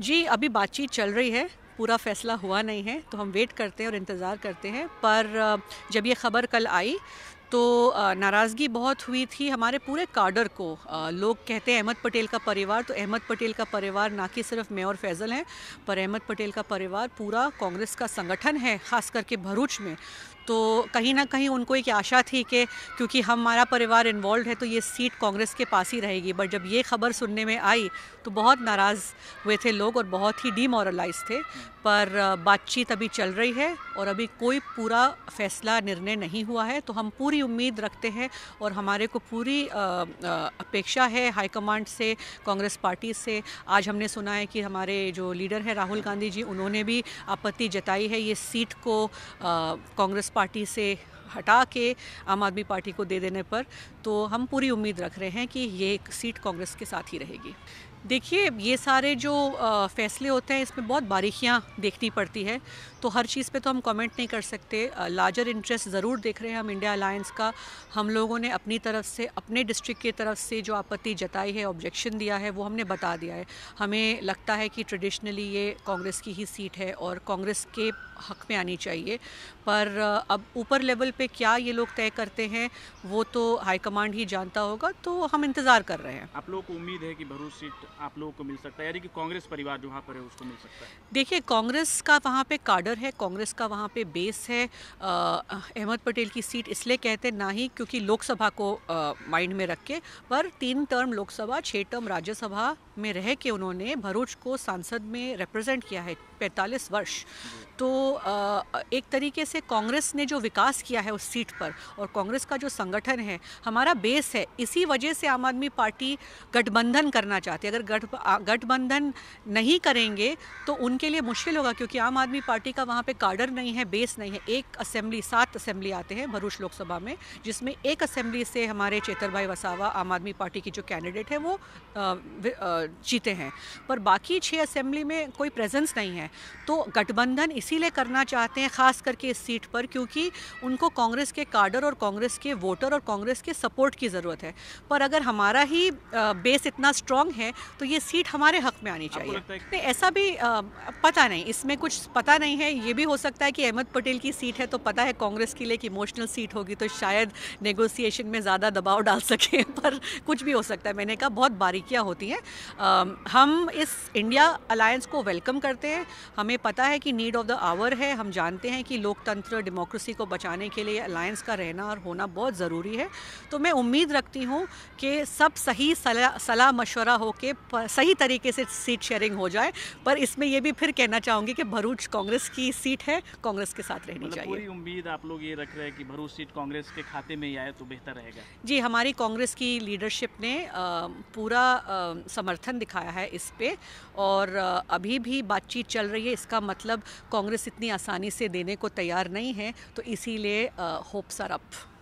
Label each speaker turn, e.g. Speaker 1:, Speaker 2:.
Speaker 1: जी अभी बातचीत चल रही है पूरा फैसला हुआ नहीं है तो हम वेट करते हैं और इंतज़ार करते हैं पर जब ये ख़बर कल आई तो नाराज़गी बहुत हुई थी हमारे पूरे काडर को लोग कहते हैं अहमद पटेल का परिवार तो अहमद पटेल का परिवार ना कि सिर्फ मैं और फैज़ल हैं पर अहमद पटेल का परिवार पूरा कांग्रेस का संगठन है ख़ास करके भरूच में तो कहीं ना कहीं उनको एक आशा थी कि क्योंकि हमारा परिवार इन्वॉल्व है तो ये सीट कांग्रेस के पास ही रहेगी बट जब ये खबर सुनने में आई तो बहुत नाराज़ हुए थे लोग और बहुत ही डीमोरलाइज थे पर बातचीत अभी चल रही है और अभी कोई पूरा फैसला निर्णय नहीं हुआ है तो हम पूरी उम्मीद रखते हैं और हमारे को पूरी अपेक्षा है हाईकमांड से कांग्रेस पार्टी से आज हमने सुना है कि हमारे जो लीडर है राहुल गांधी जी उन्होंने भी आपत्ति जताई है ये सीट को कांग्रेस पार्टी से हटा के आम आदमी पार्टी को दे देने पर तो हम पूरी उम्मीद रख रहे हैं कि ये सीट कांग्रेस के साथ ही रहेगी देखिए ये सारे जो फ़ैसले होते हैं इसमें बहुत बारीकियाँ देखनी पड़ती है तो हर चीज़ पे तो हम कमेंट नहीं कर सकते लार्जर इंटरेस्ट ज़रूर देख रहे हैं हम इंडिया अलायंस का हम लोगों ने अपनी तरफ से अपने डिस्ट्रिक्ट की तरफ से जो आपत्ति जताई है ऑब्जेक्शन दिया है वो हमने बता दिया है हमें लगता है कि ट्रेडिशनली ये कांग्रेस की ही सीट है और कांग्रेस के हक में आनी चाहिए पर अब ऊपर लेवल पर क्या ये लोग तय करते हैं वो तो हाईकमांड ही जानता होगा तो हम इंतज़ार कर रहे हैं आप लोग को उम्मीद है कि भरूच सीट आप लोगों को मिल सकता है यानी कि कांग्रेस परिवार जो वहाँ पर है उसको मिल सकता है देखिए कांग्रेस का वहाँ पे काडर है कांग्रेस का वहाँ पे बेस है अहमद पटेल की सीट इसलिए कहते ना ही क्योंकि लोकसभा को माइंड में रख के पर तीन टर्म लोकसभा छः टर्म राज्यसभा में रह के उन्होंने भरूच को सांसद में रिप्रेजेंट किया है 45 वर्ष तो एक तरीके से कांग्रेस ने जो विकास किया है उस सीट पर और कांग्रेस का जो संगठन है हमारा बेस है इसी वजह से आम आदमी पार्टी गठबंधन करना चाहती है अगर गठ गठबंधन नहीं करेंगे तो उनके लिए मुश्किल होगा क्योंकि आम आदमी पार्टी का वहाँ पे कार्डर नहीं है बेस नहीं है एक असेंबली सात असेंबली आते हैं भरूच लोकसभा में जिसमें एक असेंबली से हमारे चेतर भाई वसावा आम आदमी पार्टी की जो कैंडिडेट है वो जीते हैं पर बाकी छः असेंबली में कोई प्रेजेंस नहीं है हैं तो गठबंधन इसीलिए करना चाहते हैं ख़ास करके इस सीट पर क्योंकि उनको कांग्रेस के कार्डर और कांग्रेस के वोटर और कांग्रेस के सपोर्ट की ज़रूरत है पर अगर हमारा ही बेस इतना स्ट्रांग है तो ये सीट हमारे हक में आनी चाहिए ऐसा भी पता नहीं इसमें कुछ पता नहीं है ये भी हो सकता है कि अहमद पटेल की सीट है तो पता है कांग्रेस के लिए एक इमोशनल सीट होगी तो शायद नेगोशिएशन में ज़्यादा दबाव डाल सकें पर कुछ भी हो सकता है मैंने कहा बहुत बारीकियाँ होती हैं हम इस इंडिया अलायंस को वेलकम करते हैं हमें पता है कि नीड ऑफ द आवर है हम जानते हैं कि लोकतंत्र डेमोक्रेसी को बचाने के लिए अलायंस का रहना और होना बहुत ज़रूरी है तो मैं उम्मीद रखती हूँ कि सब सही सलाह सलाह मशवरा हो के सही तरीके से सीट शेयरिंग हो जाए पर इसमें यह भी फिर कहना चाहूँगी कि भरूच कांग्रेस की सीट है कांग्रेस के साथ रहनी मतलब चाहिए उम्मीद आप लोग ये रख रहे हैं कि भरूच सीट कांग्रेस के खाते में आए तो बेहतर रहेगा जी हमारी कांग्रेस की लीडरशिप ने पूरा समर्थन दिखाया है इस पर और अभी भी बातचीत चल चल रही है इसका मतलब कांग्रेस इतनी आसानी से देने को तैयार नहीं है तो इसीलिए होप्स आर अप